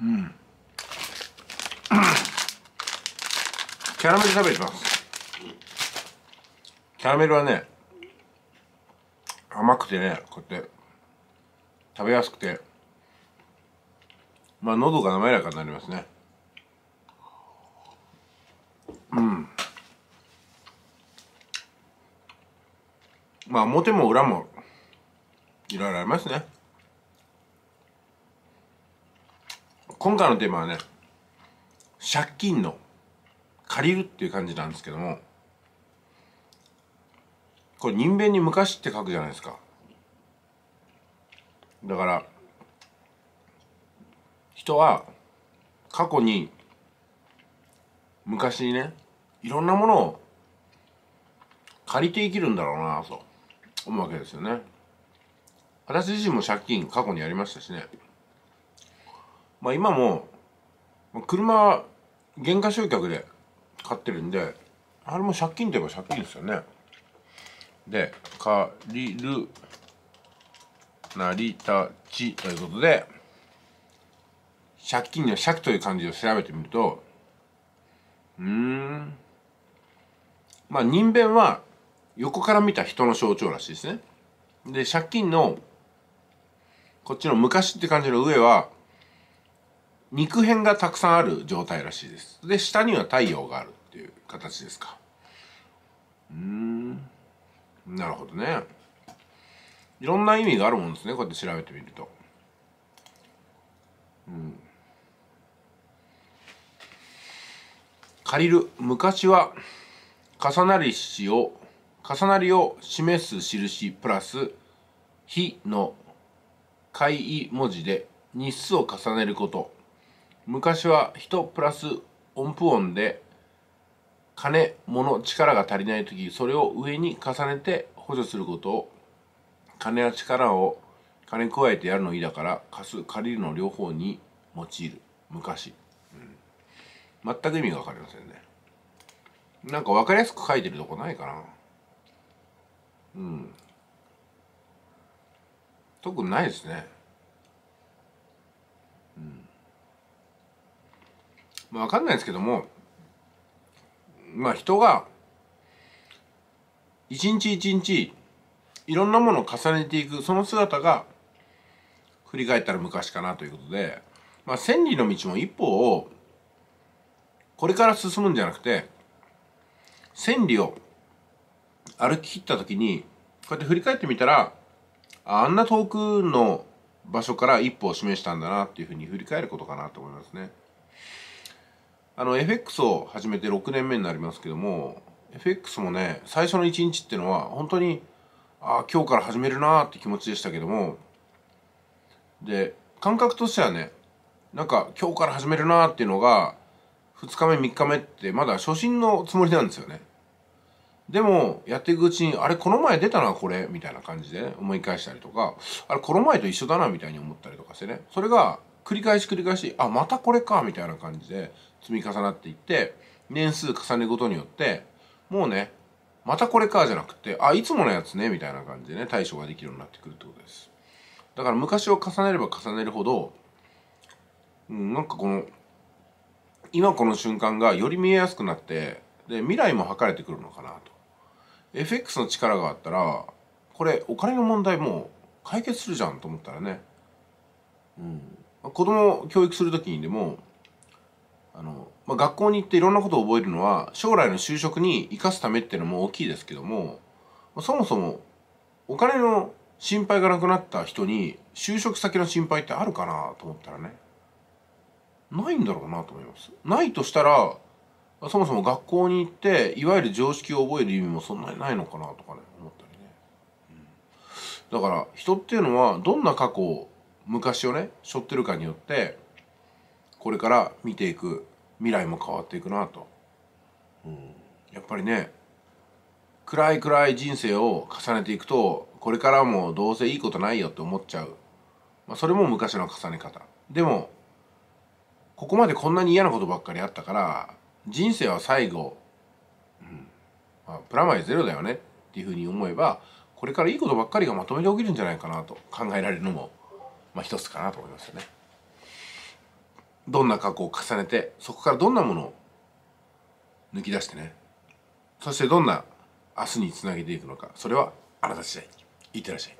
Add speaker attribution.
Speaker 1: うんキャラメル食べてますキャラメルはね甘くてねこうやって食べやすくてまあ喉が滑らかになりますねうんまあ表も裏もいろいろありますね今回のテーマはね借金の借りるっていう感じなんですけどもこれ人弁に昔って書くじゃないですかだから人は過去に昔にねいろんなものを借りて生きるんだろうなと思うわけですよね私自身も借金過去にありましたしねまあ今も車減価償却で買ってるんであれも借金といえば借金ですよねで借りるなり立ちということで借金の借という漢字を調べてみるとうんまあ人弁は横から見た人の象徴らしいですねで借金のこっちの昔って感じの上は肉片がたくさんある状態らしいですで下には太陽があるっていう形ですかうんなるほどねいろんな意味があるもんですねこうやって調べてみるとうん借りる昔は重なりしを重なりを示す印プラス「日」の会意文字で日数を重ねること昔は人プラス音符音で金物力が足りない時それを上に重ねて補助することを金や力を金加えてやるのいいだから貸す借りるの両方に用いる昔、うん、全く意味が分かりませんねなんか分かりやすく書いてるとこないかなうん特にないですねわかんないですけどもまあ人が一日一日いろんなものを重ねていくその姿が振り返ったら昔かなということで、まあ、千里の道も一歩をこれから進むんじゃなくて千里を歩き切った時にこうやって振り返ってみたらあんな遠くの場所から一歩を示したんだなっていうふうに振り返ることかなと思いますね。あの FX を始めて6年目になりますけども FX もね最初の1日っていうのは本当にああ今日から始めるなーって気持ちでしたけどもで感覚としてはねなんか今日から始めるなーっていうのが2日目3日目ってまだ初心のつもりなんですよねでもやっていくうちにあれこの前出たなこれみたいな感じで、ね、思い返したりとかあれこの前と一緒だなみたいに思ったりとかしてねそれが繰り返し繰り返しあまたこれかみたいな感じで積み重なっていって年数重ねることによってもうねまたこれかじゃなくてあいつものやつねみたいな感じでね対処ができるようになってくるってことですだから昔を重ねれば重ねるほど、うん、なんかこの今この瞬間がより見えやすくなってで未来も測れてくるのかなと FX の力があったらこれお金の問題もう解決するじゃんと思ったらね、うん、子供を教育するきにでもあの、まあ、学校に行っていろんなことを覚えるのは将来の就職に生かすためっていうのも大きいですけども、まあ、そもそもお金の心配がなくなった人に就職先の心配ってあるかなと思ったらねないんだろうなと思います。ないとしたらそもそも学校に行っていわゆる常識を覚える意味もそんなにないのかなとかね思ったりね、うん、だから人っていうのはどんな過去を昔をね背負ってるかによってこれから見ていく未来も変わっていくなと、うん、やっぱりね暗い暗い人生を重ねていくとこれからもどうせいいことないよって思っちゃう、まあ、それも昔の重ね方でもここまでこんなに嫌なことばっかりあったから人生は最後、うんまあ、プラマイゼロだよねっていうふうに思えばこれからいいことばっかりがまとめて起きるんじゃないかなと考えられるのも、まあ、一つかなと思いますよね。どんな過去を重ねてそこからどんなものを抜き出してねそしてどんな明日につなげていくのかそれはあなた次第いってらっしゃい